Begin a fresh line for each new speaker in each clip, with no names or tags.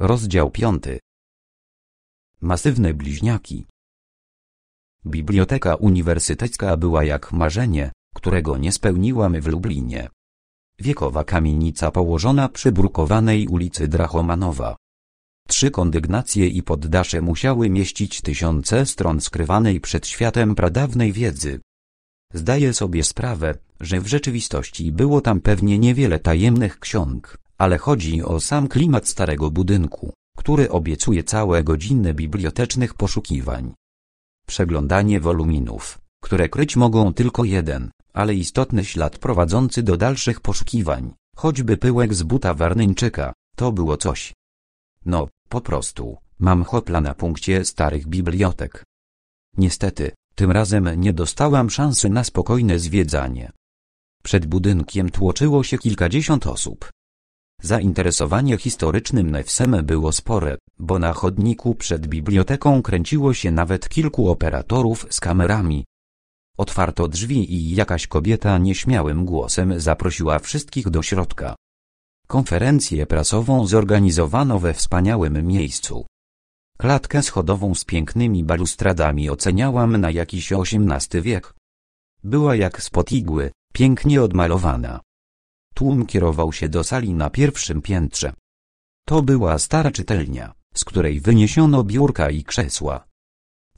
Rozdział 5. Masywne bliźniaki. Biblioteka uniwersytecka była jak marzenie, którego nie spełniłam w Lublinie. Wiekowa kamienica położona przy brukowanej ulicy Drachomanowa. Trzy kondygnacje i poddasze musiały mieścić tysiące stron skrywanej przed światem pradawnej wiedzy. Zdaję sobie sprawę, że w rzeczywistości było tam pewnie niewiele tajemnych ksiąg, ale chodzi o sam klimat starego budynku, który obiecuje całe godziny bibliotecznych poszukiwań. Przeglądanie woluminów, które kryć mogą tylko jeden, ale istotny ślad prowadzący do dalszych poszukiwań, choćby pyłek z buta Warnyńczyka, to było coś. No, po prostu, mam hopla na punkcie starych bibliotek. Niestety, tym razem nie dostałam szansy na spokojne zwiedzanie. Przed budynkiem tłoczyło się kilkadziesiąt osób, Zainteresowanie historycznym Newsem było spore, bo na chodniku przed biblioteką kręciło się nawet kilku operatorów z kamerami. Otwarto drzwi i jakaś kobieta nieśmiałym głosem zaprosiła wszystkich do środka. Konferencję prasową zorganizowano we wspaniałym miejscu. Klatkę schodową z pięknymi balustradami oceniałam na jakiś XVIII wiek. Była jak z pięknie odmalowana. Tłum kierował się do sali na pierwszym piętrze. To była stara czytelnia, z której wyniesiono biurka i krzesła.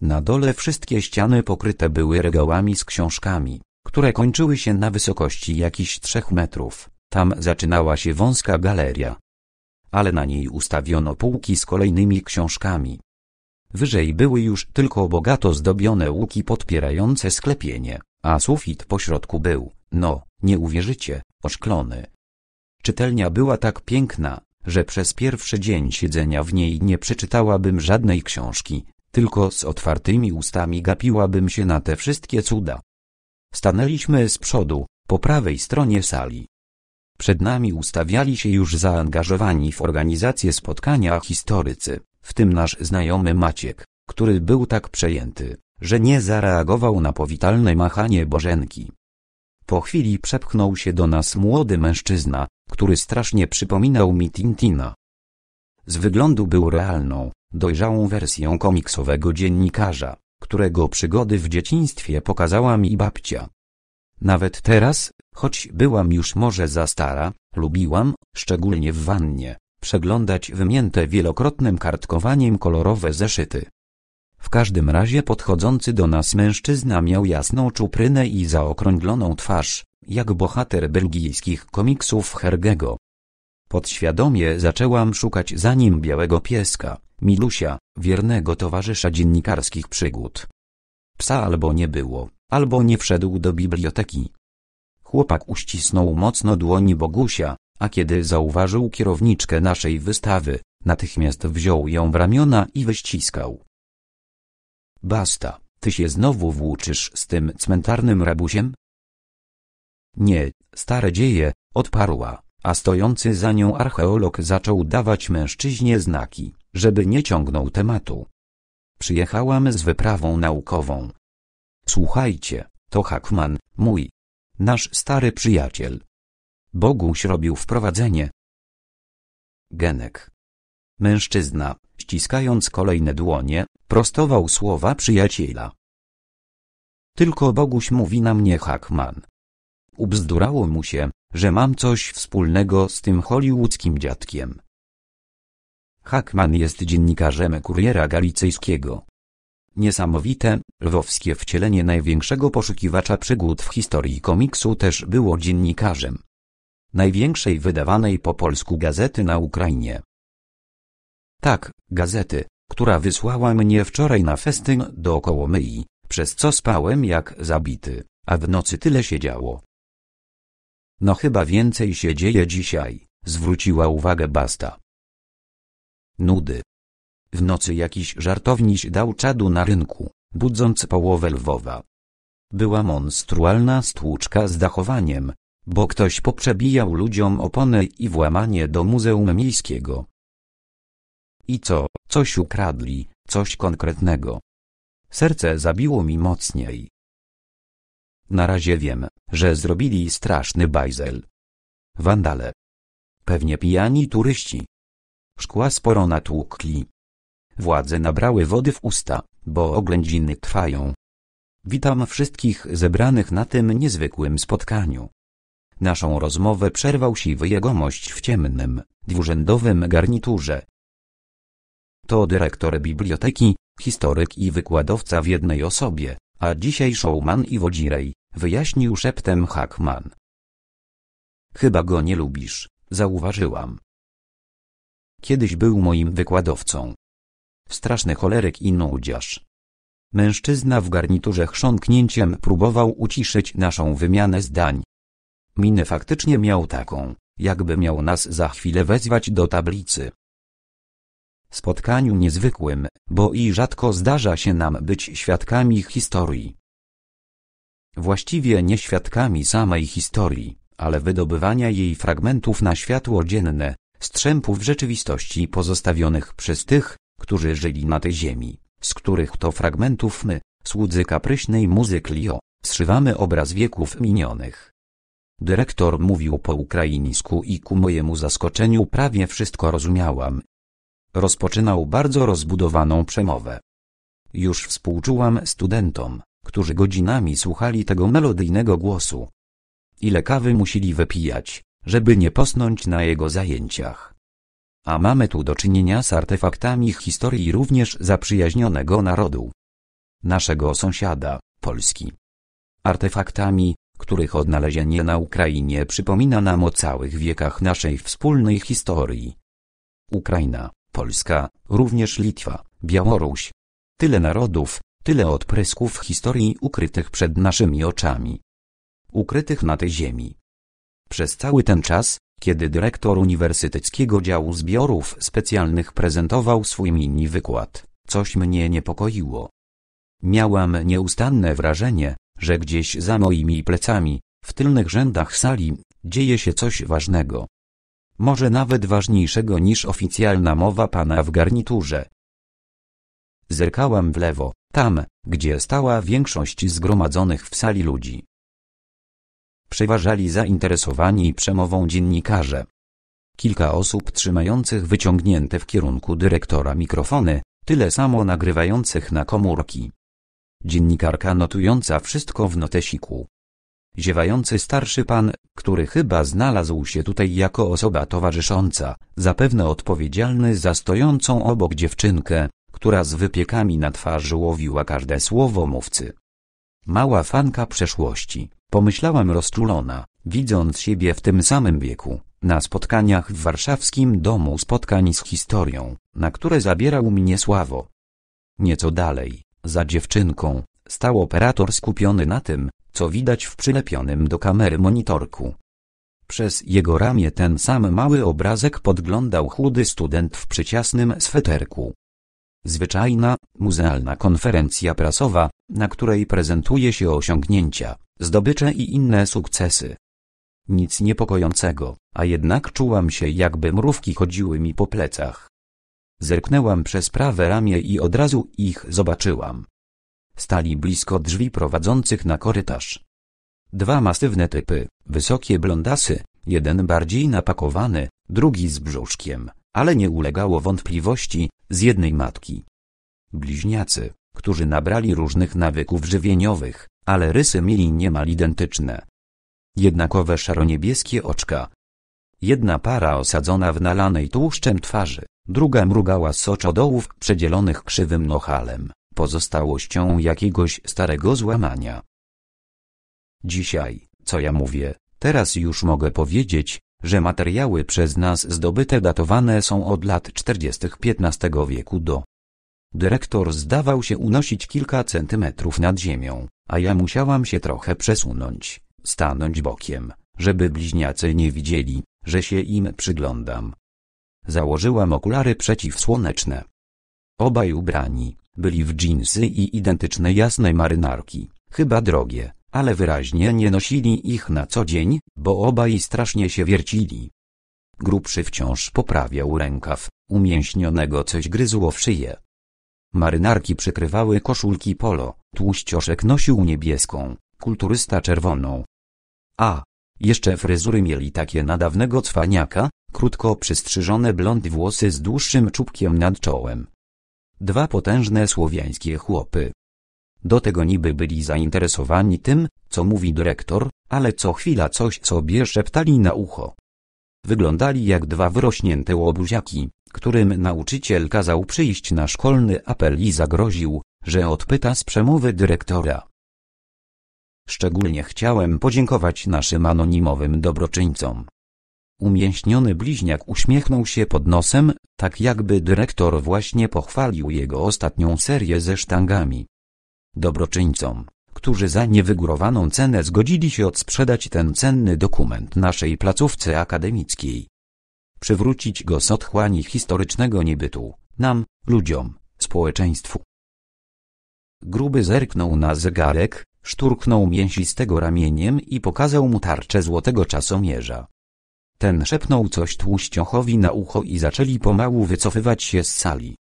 Na dole wszystkie ściany pokryte były regałami z książkami, które kończyły się na wysokości jakichś trzech metrów. Tam zaczynała się wąska galeria. Ale na niej ustawiono półki z kolejnymi książkami. Wyżej były już tylko bogato zdobione łuki podpierające sklepienie, a sufit pośrodku był, no, nie uwierzycie, oszklony. Czytelnia była tak piękna, że przez pierwszy dzień siedzenia w niej nie przeczytałabym żadnej książki, tylko z otwartymi ustami gapiłabym się na te wszystkie cuda. Stanęliśmy z przodu, po prawej stronie sali. Przed nami ustawiali się już zaangażowani w organizację spotkania historycy, w tym nasz znajomy Maciek, który był tak przejęty, że nie zareagował na powitalne machanie Bożenki. Po chwili przepchnął się do nas młody mężczyzna, który strasznie przypominał mi Tintina. Z wyglądu był realną, dojrzałą wersją komiksowego dziennikarza, którego przygody w dzieciństwie pokazała mi babcia. Nawet teraz, choć byłam już może za stara, lubiłam, szczególnie w wannie, przeglądać wymięte wielokrotnym kartkowaniem kolorowe zeszyty. W każdym razie podchodzący do nas mężczyzna miał jasną czuprynę i zaokrągloną twarz, jak bohater belgijskich komiksów Hergego. Podświadomie zaczęłam szukać za nim białego pieska, Milusia, wiernego towarzysza dziennikarskich przygód. Psa albo nie było, albo nie wszedł do biblioteki. Chłopak uścisnął mocno dłoni Bogusia, a kiedy zauważył kierowniczkę naszej wystawy, natychmiast wziął ją w ramiona i wyściskał. Basta, ty się znowu włóczysz z tym cmentarnym rabusiem? Nie, stare dzieje, odparła, a stojący za nią archeolog zaczął dawać mężczyźnie znaki, żeby nie ciągnął tematu. Przyjechałam z wyprawą naukową. Słuchajcie, to Hackman, mój, nasz stary przyjaciel. Boguś robił wprowadzenie. Genek. Mężczyzna, ściskając kolejne dłonie, prostował słowa przyjaciela. Tylko Boguś mówi na mnie Hackman. Ubzdurało mu się, że mam coś wspólnego z tym hollywoodzkim dziadkiem. Hackman jest dziennikarzem kuriera galicyjskiego. Niesamowite, lwowskie wcielenie największego poszukiwacza przygód w historii komiksu też było dziennikarzem największej wydawanej po polsku gazety na Ukrainie. Tak, gazety, która wysłała mnie wczoraj na festyn dookoło myi, przez co spałem jak zabity, a w nocy tyle się działo. No chyba więcej się dzieje dzisiaj, zwróciła uwagę Basta. Nudy. W nocy jakiś żartowniś dał czadu na rynku, budząc połowę Lwowa. Była monstrualna stłuczka z dachowaniem, bo ktoś poprzebijał ludziom opony i włamanie do Muzeum Miejskiego, i co, coś ukradli, coś konkretnego. Serce zabiło mi mocniej. Na razie wiem, że zrobili straszny bajzel. Wandale. Pewnie pijani turyści. Szkła sporo natłukli. Władze nabrały wody w usta, bo oględziny trwają. Witam wszystkich zebranych na tym niezwykłym spotkaniu. Naszą rozmowę przerwał siwy jegomość w ciemnym, dwurzędowym garniturze, to dyrektor biblioteki, historyk i wykładowca w jednej osobie, a dzisiaj showman i wodzirej, wyjaśnił szeptem Hackman. Chyba go nie lubisz, zauważyłam. Kiedyś był moim wykładowcą. Straszny choleryk i nudziarz. Mężczyzna w garniturze chrząknięciem próbował uciszyć naszą wymianę zdań. Minę faktycznie miał taką, jakby miał nas za chwilę wezwać do tablicy spotkaniu niezwykłym, bo i rzadko zdarza się nam być świadkami historii. Właściwie nie świadkami samej historii, ale wydobywania jej fragmentów na światło dzienne, strzępów rzeczywistości pozostawionych przez tych, którzy żyli na tej ziemi, z których to fragmentów my, słudzy kapryśnej muzyk Lio, zszywamy obraz wieków minionych. Dyrektor mówił po ukraińsku i ku mojemu zaskoczeniu prawie wszystko rozumiałam, Rozpoczynał bardzo rozbudowaną przemowę. Już współczułam studentom, którzy godzinami słuchali tego melodyjnego głosu. Ile kawy musieli wypijać, żeby nie posnąć na jego zajęciach. A mamy tu do czynienia z artefaktami historii również zaprzyjaźnionego narodu. Naszego sąsiada, Polski. Artefaktami, których odnalezienie na Ukrainie przypomina nam o całych wiekach naszej wspólnej historii. Ukraina Polska, również Litwa, Białoruś. Tyle narodów, tyle odprysków historii ukrytych przed naszymi oczami. Ukrytych na tej ziemi. Przez cały ten czas, kiedy dyrektor Uniwersyteckiego Działu Zbiorów Specjalnych prezentował swój mini wykład, coś mnie niepokoiło. Miałam nieustanne wrażenie, że gdzieś za moimi plecami, w tylnych rzędach sali, dzieje się coś ważnego może nawet ważniejszego niż oficjalna mowa pana w garniturze. Zerkałam w lewo, tam, gdzie stała większość zgromadzonych w sali ludzi. Przeważali zainteresowani przemową dziennikarze. Kilka osób trzymających wyciągnięte w kierunku dyrektora mikrofony, tyle samo nagrywających na komórki. Dziennikarka notująca wszystko w notesiku. Ziewający starszy pan, który chyba znalazł się tutaj jako osoba towarzysząca, zapewne odpowiedzialny za stojącą obok dziewczynkę, która z wypiekami na twarzy łowiła każde słowo mówcy. Mała fanka przeszłości, pomyślałam rozczulona, widząc siebie w tym samym wieku, na spotkaniach w warszawskim domu spotkań z historią, na które zabierał mnie Sławo. Nieco dalej, za dziewczynką, stał operator skupiony na tym, co widać w przylepionym do kamery monitorku. Przez jego ramię ten sam mały obrazek podglądał chudy student w przyciasnym sweterku. Zwyczajna, muzealna konferencja prasowa, na której prezentuje się osiągnięcia, zdobycze i inne sukcesy. Nic niepokojącego, a jednak czułam się jakby mrówki chodziły mi po plecach. Zerknęłam przez prawe ramię i od razu ich zobaczyłam. Stali blisko drzwi prowadzących na korytarz. Dwa masywne typy, wysokie blondasy, jeden bardziej napakowany, drugi z brzuszkiem, ale nie ulegało wątpliwości, z jednej matki. Bliźniacy, którzy nabrali różnych nawyków żywieniowych, ale rysy mieli niemal identyczne. Jednakowe szaroniebieskie oczka. Jedna para osadzona w nalanej tłuszczem twarzy, druga mrugała z oczodołów przedzielonych krzywym nochalem pozostałością jakiegoś starego złamania. Dzisiaj, co ja mówię, teraz już mogę powiedzieć, że materiały przez nas zdobyte datowane są od lat 40. XV wieku do. Dyrektor zdawał się unosić kilka centymetrów nad ziemią, a ja musiałam się trochę przesunąć, stanąć bokiem, żeby bliźniacy nie widzieli, że się im przyglądam. Założyłam okulary przeciwsłoneczne. Obaj ubrani, byli w dżinsy i identyczne jasnej marynarki, chyba drogie, ale wyraźnie nie nosili ich na co dzień, bo obaj strasznie się wiercili. Grubszy wciąż poprawiał rękaw, umięśnionego coś gryzło w szyję. Marynarki przykrywały koszulki polo, tłuścioszek nosił niebieską, kulturysta czerwoną. A, jeszcze fryzury mieli takie na dawnego cwaniaka, krótko przystrzyżone blond włosy z dłuższym czubkiem nad czołem, dwa potężne słowiańskie chłopy. Do tego niby byli zainteresowani tym, co mówi dyrektor, ale co chwila coś sobie szeptali na ucho. Wyglądali jak dwa wyrośnięte łobuziaki, którym nauczyciel kazał przyjść na szkolny apel i zagroził, że odpyta z przemowy dyrektora. Szczególnie chciałem podziękować naszym anonimowym dobroczyńcom. Umięśniony bliźniak uśmiechnął się pod nosem, tak jakby dyrektor właśnie pochwalił jego ostatnią serię ze sztangami. Dobroczyńcom, którzy za niewygórowaną cenę zgodzili się odsprzedać ten cenny dokument naszej placówce akademickiej. Przywrócić go z otchłani historycznego niebytu, nam, ludziom, społeczeństwu. Gruby zerknął na zegarek, szturknął mięsistego ramieniem i pokazał mu tarczę złotego czasomierza. Ten szepnął coś tłuściochowi na ucho i zaczęli pomału wycofywać się z sali.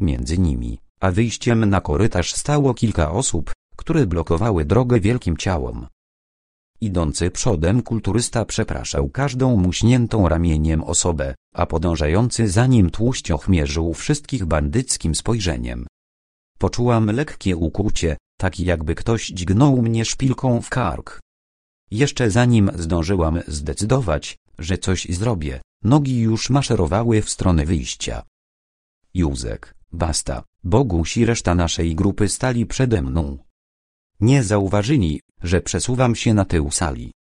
Między nimi, a wyjściem na korytarz stało kilka osób, które blokowały drogę wielkim ciałom. Idący przodem kulturysta przepraszał każdą muśniętą ramieniem osobę, a podążający za nim tłuścioch mierzył wszystkich bandyckim spojrzeniem. Poczułam lekkie ukłucie, tak jakby ktoś dźgnął mnie szpilką w kark. Jeszcze zanim zdążyłam zdecydować, że coś zrobię, nogi już maszerowały w stronę wyjścia. Józek, basta, Boguś i reszta naszej grupy stali przede mną. Nie zauważyli, że przesuwam się na tył sali.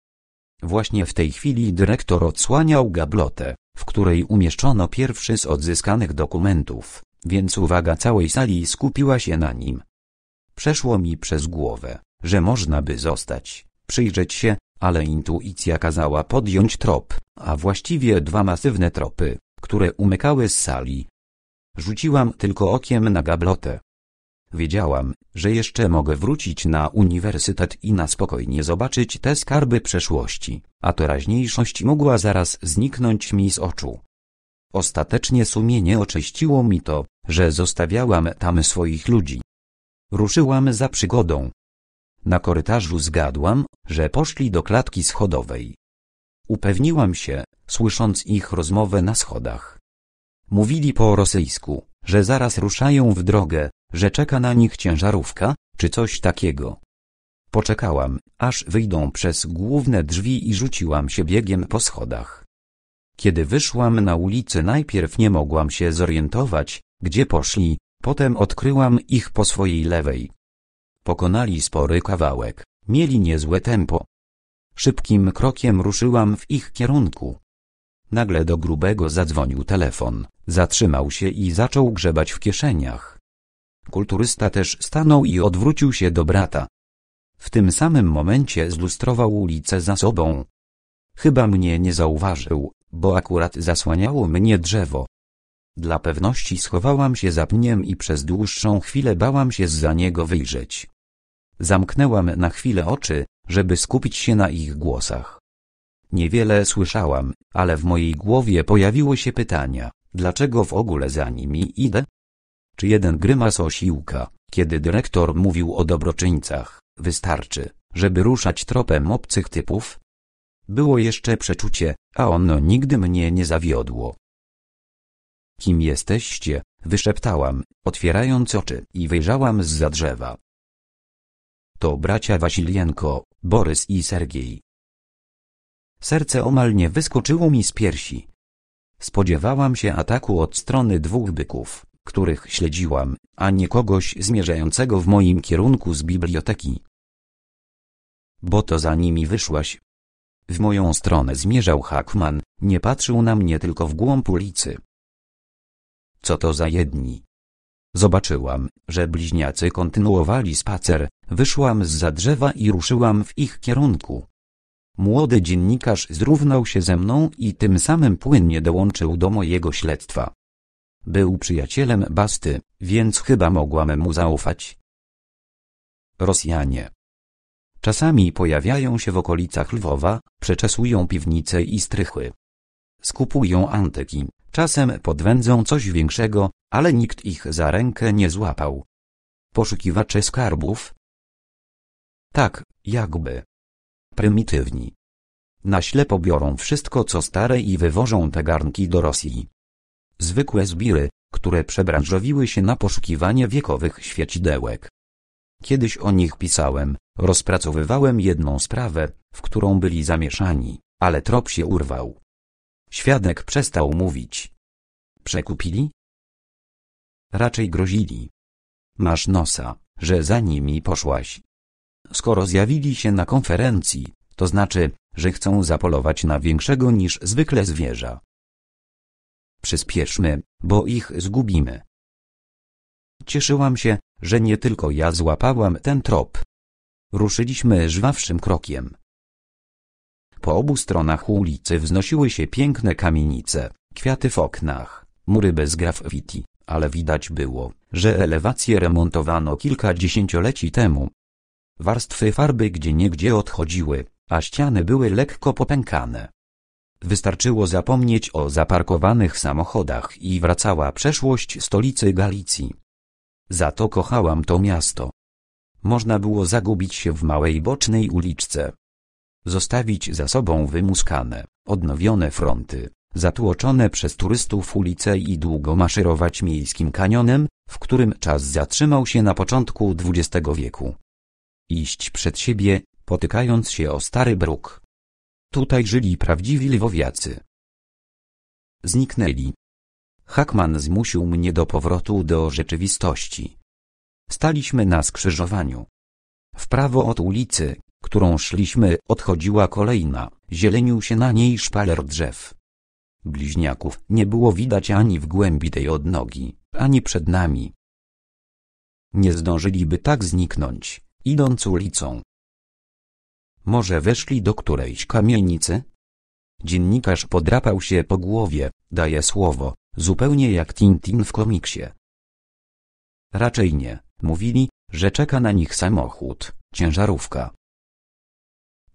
Właśnie w tej chwili dyrektor odsłaniał gablotę, w której umieszczono pierwszy z odzyskanych dokumentów, więc uwaga całej sali skupiła się na nim. Przeszło mi przez głowę, że można by zostać, przyjrzeć się, ale intuicja kazała podjąć trop, a właściwie dwa masywne tropy, które umykały z sali. Rzuciłam tylko okiem na gablotę. Wiedziałam, że jeszcze mogę wrócić na uniwersytet i na spokojnie zobaczyć te skarby przeszłości, a teraźniejszość mogła zaraz zniknąć mi z oczu. Ostatecznie sumienie oczyściło mi to, że zostawiałam tam swoich ludzi. Ruszyłam za przygodą, na korytarzu zgadłam, że poszli do klatki schodowej. Upewniłam się, słysząc ich rozmowę na schodach. Mówili po rosyjsku, że zaraz ruszają w drogę, że czeka na nich ciężarówka, czy coś takiego. Poczekałam, aż wyjdą przez główne drzwi i rzuciłam się biegiem po schodach. Kiedy wyszłam na ulicę najpierw nie mogłam się zorientować, gdzie poszli, potem odkryłam ich po swojej lewej, Pokonali spory kawałek, mieli niezłe tempo. Szybkim krokiem ruszyłam w ich kierunku. Nagle do grubego zadzwonił telefon, zatrzymał się i zaczął grzebać w kieszeniach. Kulturysta też stanął i odwrócił się do brata. W tym samym momencie zlustrował ulicę za sobą. Chyba mnie nie zauważył, bo akurat zasłaniało mnie drzewo. Dla pewności schowałam się za pniem i przez dłuższą chwilę bałam się za niego wyjrzeć. Zamknęłam na chwilę oczy, żeby skupić się na ich głosach. Niewiele słyszałam, ale w mojej głowie pojawiły się pytania, dlaczego w ogóle za nimi idę? Czy jeden grymas osiłka, kiedy dyrektor mówił o dobroczyńcach, wystarczy, żeby ruszać tropem obcych typów? Było jeszcze przeczucie, a ono nigdy mnie nie zawiodło. Kim jesteście? wyszeptałam, otwierając oczy i wyjrzałam z za drzewa, to bracia Wasilienko, Borys i Sergiej. Serce omal nie wyskoczyło mi z piersi. Spodziewałam się ataku od strony dwóch byków, których śledziłam, a nie kogoś zmierzającego w moim kierunku z biblioteki. Bo to za nimi wyszłaś. W moją stronę zmierzał Hackman, nie patrzył na mnie tylko w głąb ulicy. Co to za jedni? Zobaczyłam, że bliźniacy kontynuowali spacer, wyszłam z za drzewa i ruszyłam w ich kierunku. Młody dziennikarz zrównał się ze mną i tym samym płynnie dołączył do mojego śledztwa. Był przyjacielem Basty, więc chyba mogłam mu zaufać. Rosjanie Czasami pojawiają się w okolicach Lwowa, przeczesują piwnice i strychy. Skupują antyki, czasem podwędzą coś większego, ale nikt ich za rękę nie złapał. Poszukiwacze skarbów? Tak, jakby. Prymitywni. Na ślepo biorą wszystko co stare i wywożą te garnki do Rosji. Zwykłe zbiry, które przebranżowiły się na poszukiwanie wiekowych świecidełek. Kiedyś o nich pisałem, rozpracowywałem jedną sprawę, w którą byli zamieszani, ale trop się urwał. Świadek przestał mówić. Przekupili? raczej grozili. Masz nosa, że za nimi poszłaś. Skoro zjawili się na konferencji, to znaczy, że chcą zapolować na większego niż zwykle zwierza. Przyspieszmy, bo ich zgubimy. Cieszyłam się, że nie tylko ja złapałam ten trop. Ruszyliśmy żwawszym krokiem. Po obu stronach ulicy wznosiły się piękne kamienice, kwiaty w oknach, mury bez grafiti ale widać było, że elewację remontowano kilka dziesięcioleci temu. Warstwy farby gdzieniegdzie odchodziły, a ściany były lekko popękane. Wystarczyło zapomnieć o zaparkowanych samochodach i wracała przeszłość stolicy Galicji. Za to kochałam to miasto. Można było zagubić się w małej bocznej uliczce. Zostawić za sobą wymuskane, odnowione fronty, zatłoczone przez turystów ulice i długo maszerować miejskim kanionem, w którym czas zatrzymał się na początku XX wieku. Iść przed siebie, potykając się o stary bruk. Tutaj żyli prawdziwi lwowiacy. Zniknęli. Hackman zmusił mnie do powrotu do rzeczywistości. Staliśmy na skrzyżowaniu. W prawo od ulicy, którą szliśmy, odchodziła kolejna, zielenił się na niej szpaler drzew. Bliźniaków nie było widać ani w głębi tej odnogi, ani przed nami. Nie zdążyliby tak zniknąć, idąc ulicą. Może weszli do którejś kamienicy? Dziennikarz podrapał się po głowie, daje słowo, zupełnie jak Tintin w komiksie. Raczej nie, mówili, że czeka na nich samochód, ciężarówka.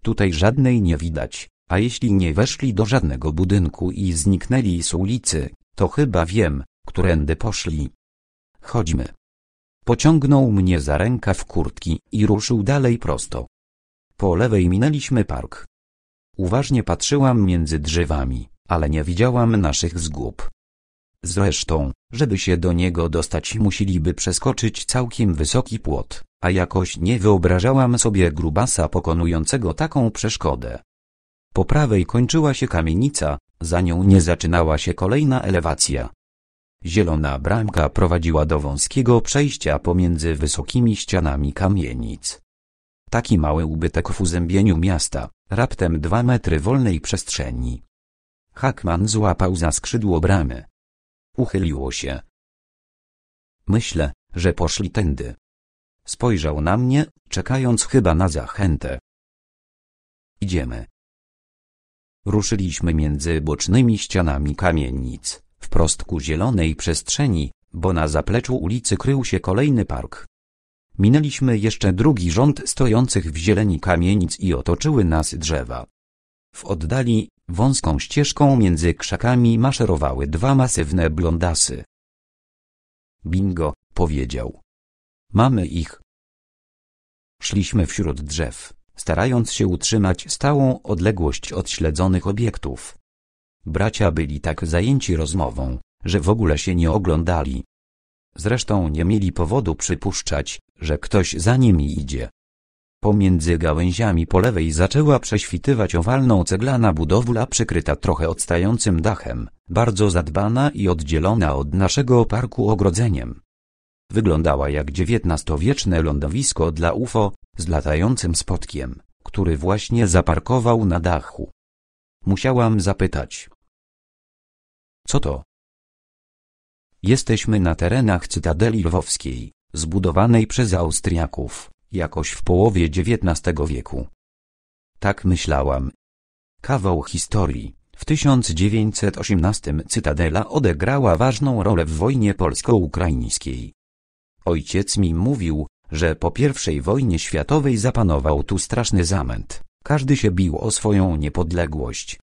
Tutaj żadnej nie widać, a jeśli nie weszli do żadnego budynku i zniknęli z ulicy, to chyba wiem, którędy poszli. Chodźmy. Pociągnął mnie za w kurtki i ruszył dalej prosto. Po lewej minęliśmy park. Uważnie patrzyłam między drzewami, ale nie widziałam naszych zgub. Zresztą, żeby się do niego dostać musieliby przeskoczyć całkiem wysoki płot, a jakoś nie wyobrażałam sobie grubasa pokonującego taką przeszkodę. Po prawej kończyła się kamienica, za nią nie zaczynała się kolejna elewacja. Zielona bramka prowadziła do wąskiego przejścia pomiędzy wysokimi ścianami kamienic. Taki mały ubytek w uzębieniu miasta, raptem dwa metry wolnej przestrzeni. Hackman złapał za skrzydło bramy. Uchyliło się. Myślę, że poszli tędy. Spojrzał na mnie, czekając chyba na zachętę. Idziemy. Ruszyliśmy między bocznymi ścianami kamienic, wprost ku zielonej przestrzeni, bo na zapleczu ulicy krył się kolejny park. Minęliśmy jeszcze drugi rząd stojących w zieleni kamienic i otoczyły nas drzewa. W oddali, wąską ścieżką między krzakami maszerowały dwa masywne blondasy. Bingo, powiedział. Mamy ich. Szliśmy wśród drzew starając się utrzymać stałą odległość od śledzonych obiektów. Bracia byli tak zajęci rozmową, że w ogóle się nie oglądali. Zresztą nie mieli powodu przypuszczać, że ktoś za nimi idzie. Pomiędzy gałęziami po lewej zaczęła prześwitywać owalną ceglana budowla przykryta trochę odstającym dachem, bardzo zadbana i oddzielona od naszego parku ogrodzeniem. Wyglądała jak XIX-wieczne lądowisko dla UFO, z latającym spotkiem, który właśnie zaparkował na dachu. Musiałam zapytać. Co to? Jesteśmy na terenach Cytadeli Lwowskiej, zbudowanej przez Austriaków, jakoś w połowie XIX wieku. Tak myślałam. Kawał historii. W 1918 Cytadela odegrała ważną rolę w wojnie polsko-ukraińskiej. Ojciec mi mówił, że po pierwszej wojnie światowej zapanował tu straszny zamęt. Każdy się bił o swoją niepodległość.